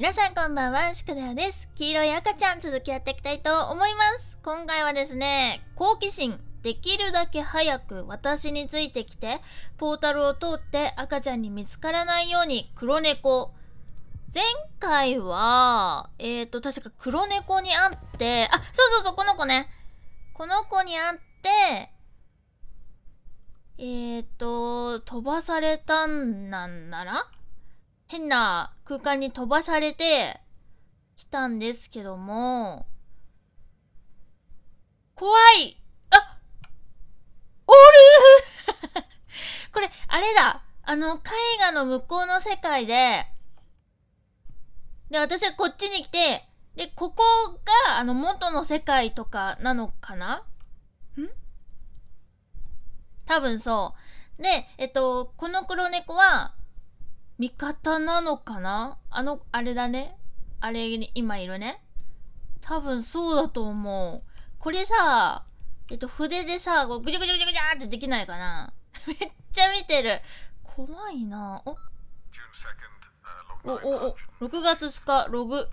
皆さんこんばんは、しくだよです。黄色い赤ちゃん続きやっていきたいと思います。今回はですね、好奇心、できるだけ早く私についてきて、ポータルを通って赤ちゃんに見つからないように黒猫。前回は、えっ、ー、と、確か黒猫に会って、あ、そうそうそう、この子ね。この子に会って、えっ、ー、と、飛ばされたんなんなら変な空間に飛ばされてきたんですけども、怖いあおる これ、あれだあの、絵画の向こうの世界で、で、私はこっちに来て、で、ここが、あの、元の世界とかなのかなん多分そう。で、えっと、この黒猫は、味方なのかなあの、あれだね。あれに今いるね。多分そうだと思う。これさ、えっと、筆でさ、ぐちゃぐちゃぐちゃぐちゃってできないかな めっちゃ見てる。怖いなおおおお、6月2日、ログ。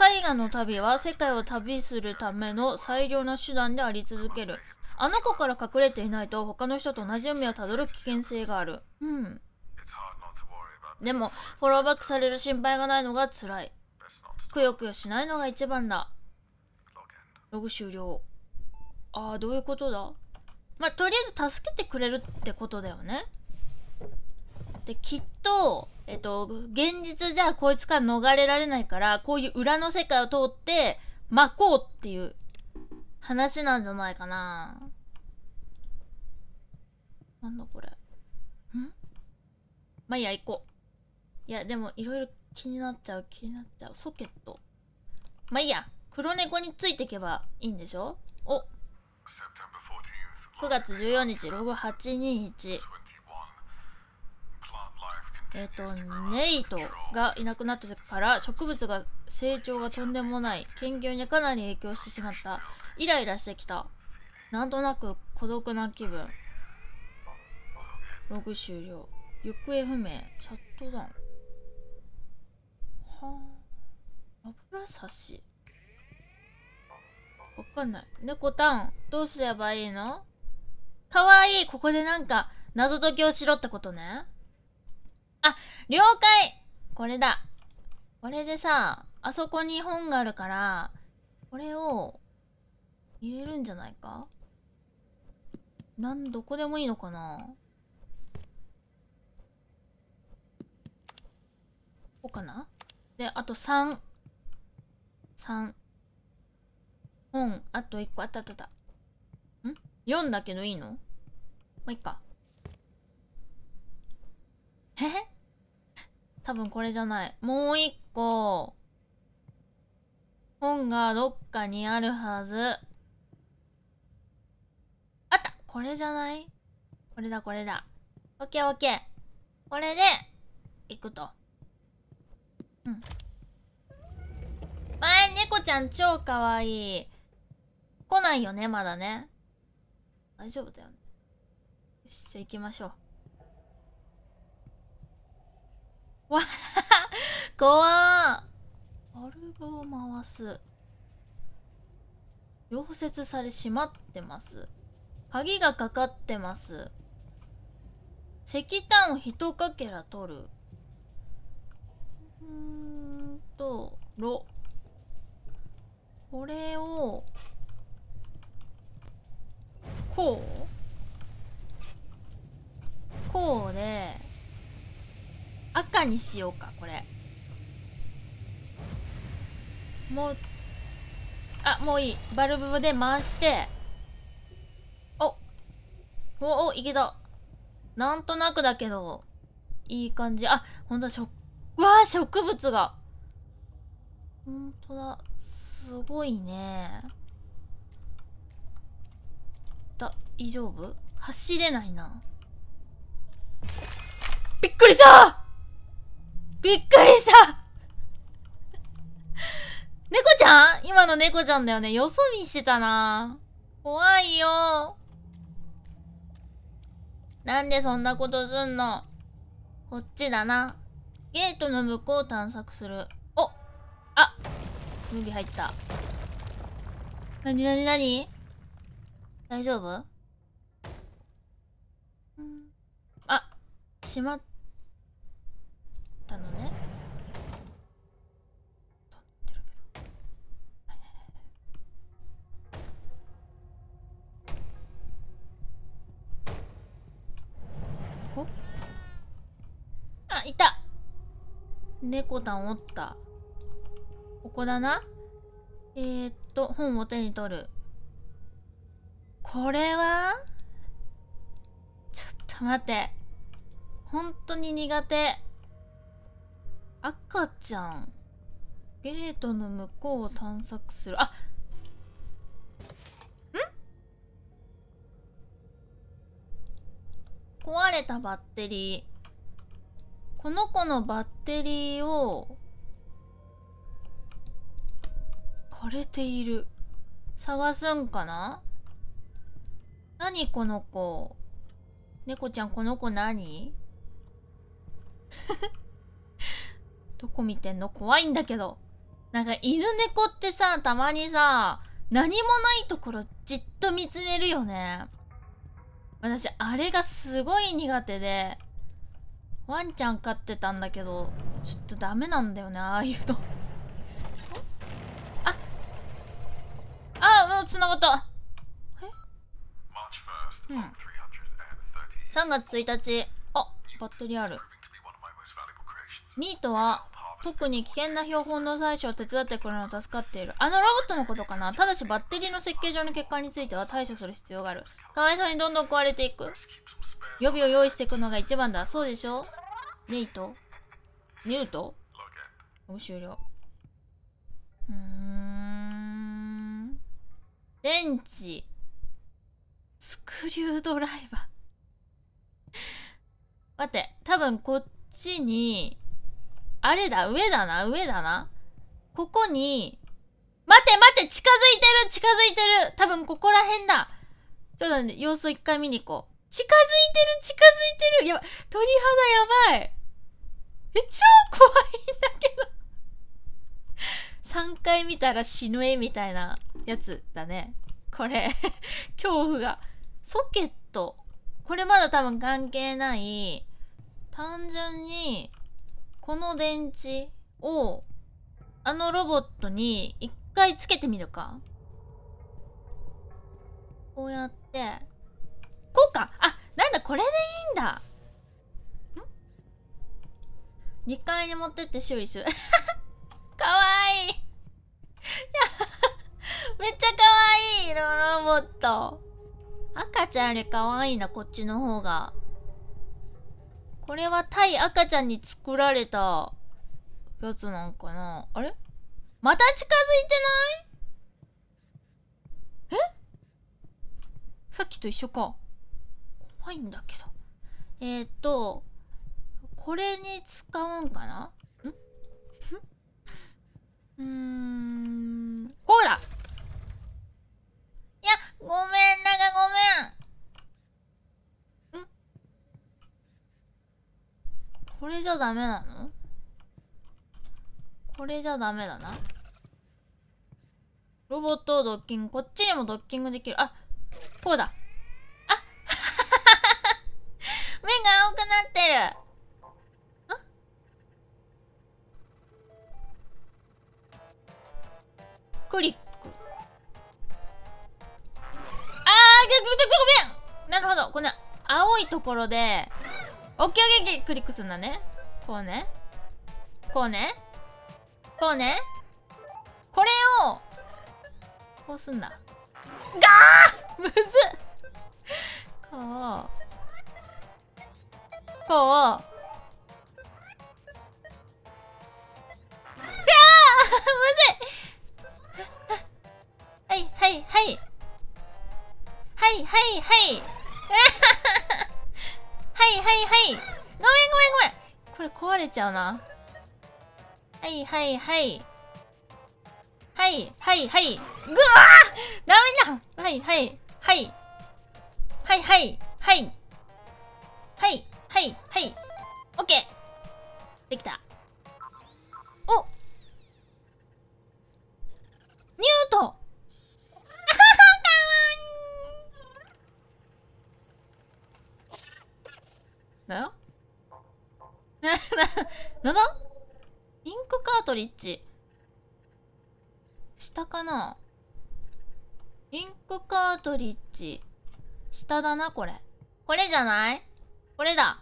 絵画の旅は世界を旅するための最良の手段であり続ける。あの子から隠れていないと他の人と同じ夢をたどる危険性がある。うん。でも、フォローバックされる心配がないのが辛い。くよくよしないのが一番だ。ログ終了。ああ、どういうことだまあ、とりあえず助けてくれるってことだよね。で、きっと、えっと、現実じゃこいつから逃れられないから、こういう裏の世界を通って、巻こうっていう話なんじゃないかな。なんだこれ。んまあ、いいや、行こう。いやでもいろいろ気になっちゃう気になっちゃうソケットまあいいや黒猫についていけばいいんでしょお9月14日ログ821えっ、ー、とネイトがいなくなってから植物が成長がとんでもない研究にかなり影響してしまったイライラしてきたなんとなく孤独な気分ログ終了行方不明チャットダウン油差しわかんない猫タンどうすればいいのかわいいここでなんか謎解きをしろってことねあ了解これだこれでさあそこに本があるからこれを入れるんじゃないかなんどこでもいいのかなこうかなで、あと3。3。本、あと1個あったあったあった。ん ?4 だけどいいのまあ、いっか。え多分これじゃない。もう1個。本がどっかにあるはず。あったこれじゃないこれだこれだ。オッケーオッケー。これで、いくと。うん前猫ちゃん超かわいい来ないよねまだね大丈夫だよねよしじゃあ行きましょうわ怖バルブを回す溶接され閉まってます鍵がかかってます石炭を一かけら取るうんとろこれをこうこうで赤にしようかこれもうあもういいバルブで回しておおおいけたなんとなくだけどいい感じあほんと食わあ植物がほんとだすごいねだ大丈夫走れないなびっくりしたびっくりした 猫ちゃん今の猫ちゃんだよね。よそ見してたな。怖いよ。なんでそんなことすんのこっちだな。ゲートの向こうを探索する。おあムービー入った。なになになに大丈夫、うん、あ、しまった。猫だおった。ここだな。えー、っと、本を手に取る。これはちょっと待って。本当に苦手。赤ちゃん。ゲートの向こうを探索する。あん壊れたバッテリー。この子のバッテリーを枯れている探すんかな何この子猫ちゃんこの子何 どこ見てんの怖いんだけどなんか犬猫ってさたまにさ何もないところじっと見つめるよね私あれがすごい苦手でワンちゃん飼ってたんだけどちょっとダメなんだよねああいうのああもつながったえうん3月1日あバッテリーあるミートは特に危険な標本の採取を手伝ってくれるのは助かっているあのロボットのことかなただしバッテリーの設計上の欠陥については対処する必要があるかわいそうにどんどん壊れていく予備を用意していくのが一番だそうでしょネイトニュート終了。うん。電池。スクリュードライバー 待って、多分こっちに、あれだ、上だな、上だな。ここに、待って待って、近づいてる、近づいてる。多分ここら辺だ。ちょっと様子を一回見に行こう。近づいてる、近づいてる。やば、鳥肌やばい。え超怖いんだけど3回見たら死ぬ絵みたいなやつだねこれ恐怖がソケットこれまだ多分関係ない単純にこの電池をあのロボットに一回つけてみるかこうやってこうかあなんだこれでいいんだ2階に持ってって修理する かわいいいや めっちゃかわいいロボット赤ちゃんよりかわいいなこっちの方がこれは対赤ちゃんに作られたやつなんかなあれまた近づいてないえさっきと一緒か怖いんだけどえー、っとこれに使うんかなんうーんこうだいやごめんなんかごめんんこれじゃダメなのこれじゃダメだなロボットをドッキングこっちにもドッキングできるあこうだあ 目が青くなってるクリック。あー、ごめんなるほど。この青いところで、オッケーオッケークリックするんだね。こうね。こうね。こうね。これを、こうすんだ。がーむずはいはいはいはいぐわーダメだはいはいはいはいはいはいはいはいはいオッケーできたトリッジ。下だな、これ。これじゃないこれだ。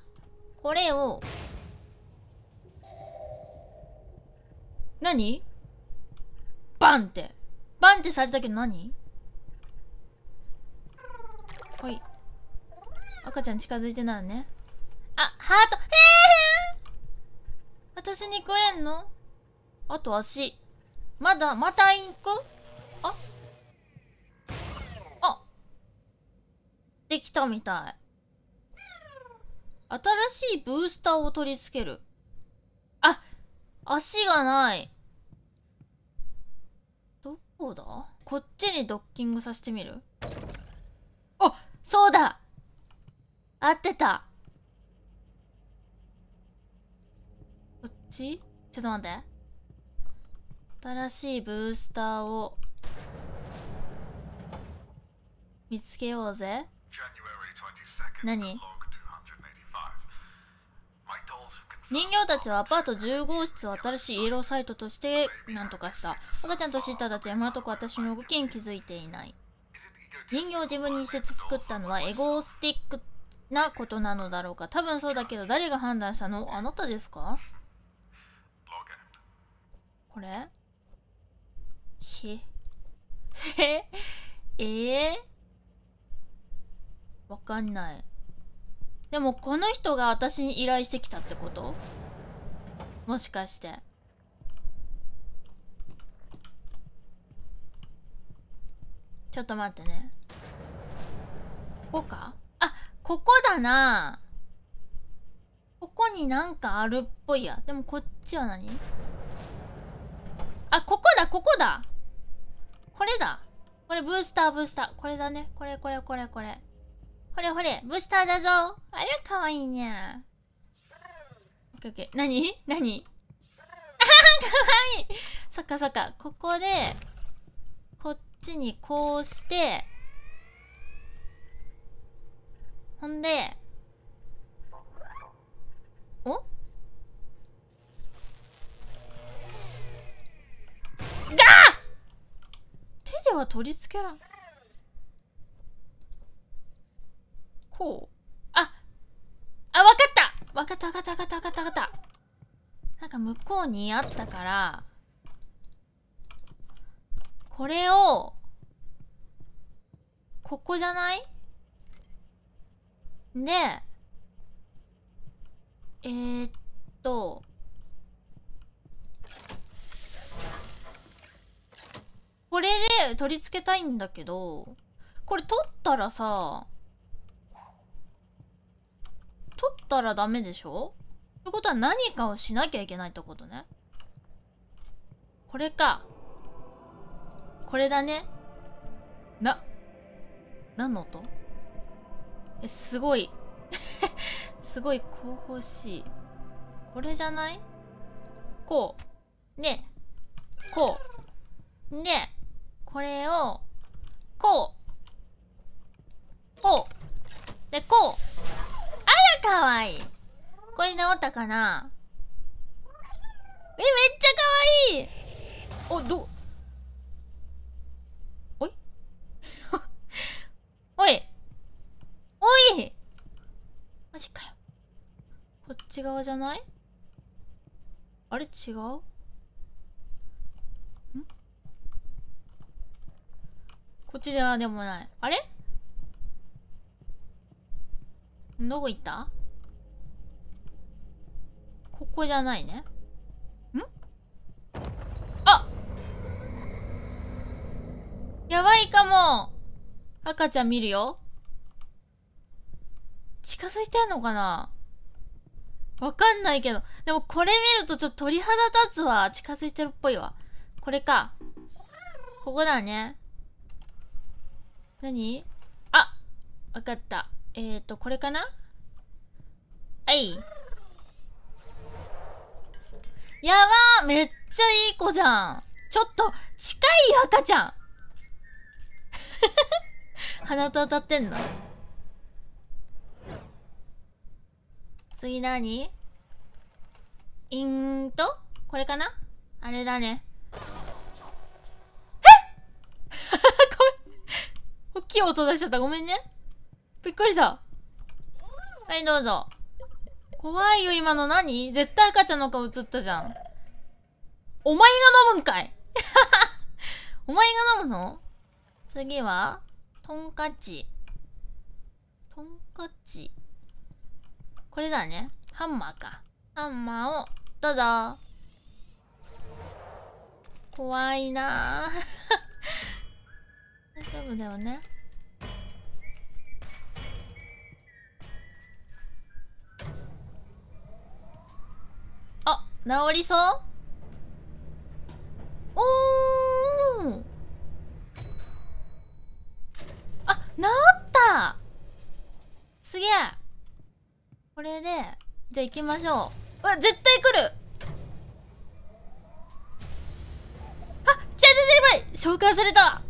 これを。何バンって。バンってされたけど何ほい。赤ちゃん近づいてないね。あ、ハート。ええー、私にくれんのあと足。まだ、またインクあってきたみたい。新しいブースターを取り付ける。あ、足がない。どこだこっちにドッキングさせてみるあ、そうだ合ってた。こっちちょっと待って。新しいブースターを見つけようぜ。何人形たちはアパート10号室を新しいイエローサイトとして何とかした。赤ちゃんとシータたちは今のとこ私の動きに気づいていない。人形を自分に説作ったのはエゴスティックなことなのだろうか。多分そうだけど誰が判断したのあなたですかこれひ。へえー、わかんない。でもこの人が私に依頼してきたってこともしかしてちょっと待ってねここかあここだなここになんかあるっぽいやでもこっちは何あここだここだこれだこれブースターブースターこれだねこれこれこれこれほれほれ、ブースターだぞ。あれかわいいにゃ。オッケーオッケー。なになにあはかわいい。そっかそっか。ここで、こっちにこうして、ほんで、おが手では取り付けらん。こう。ああ、わかったわかったわかったわかったわかったわかったなんか向こうにあったから、これを、ここじゃないで、えー、っと、これで取り付けたいんだけど、これ取ったらさ、取ったらダメでしょということは何かをしなきゃいけないってことね。これか。これだね。な、何の音え、すごい。すごい神々しい。これじゃないこう。ね。こう。ね。これを、こう。こう。で、こう。かわいい。これ治ったかなえ、めっちゃかわいいお、ど、おい おいおいマジかよ。こっち側じゃないあれ違うんこっちではでもない。あれどこ行ったこじゃないねんあやばいかも赤ちゃん見るよ近づいてんのかなわかんないけど。でもこれ見るとちょっと鳥肌立つわ。近づいてるっぽいわ。これか。ここだね。何あわかった。えっ、ー、と、これかなはい。やばめっちゃいい子じゃんちょっと、近い赤ちゃん 鼻と当たってんの次何いんと、これかなあれだね。え ごめん。大きい音出しちゃった。ごめんね。びっくりした。はい、どうぞ。怖いよ、今の何絶対赤ちゃんの顔映ったじゃん。お前が飲むんかい お前が飲むの次はトンカチ。トンカチ。これだね。ハンマーか。ハンマーを、どうぞ。怖いなぁ 大丈夫だよね。治りそうおーあ治ったすげえこれでじゃあ行きましょううわ絶対来るあちゃちゃやばい紹介された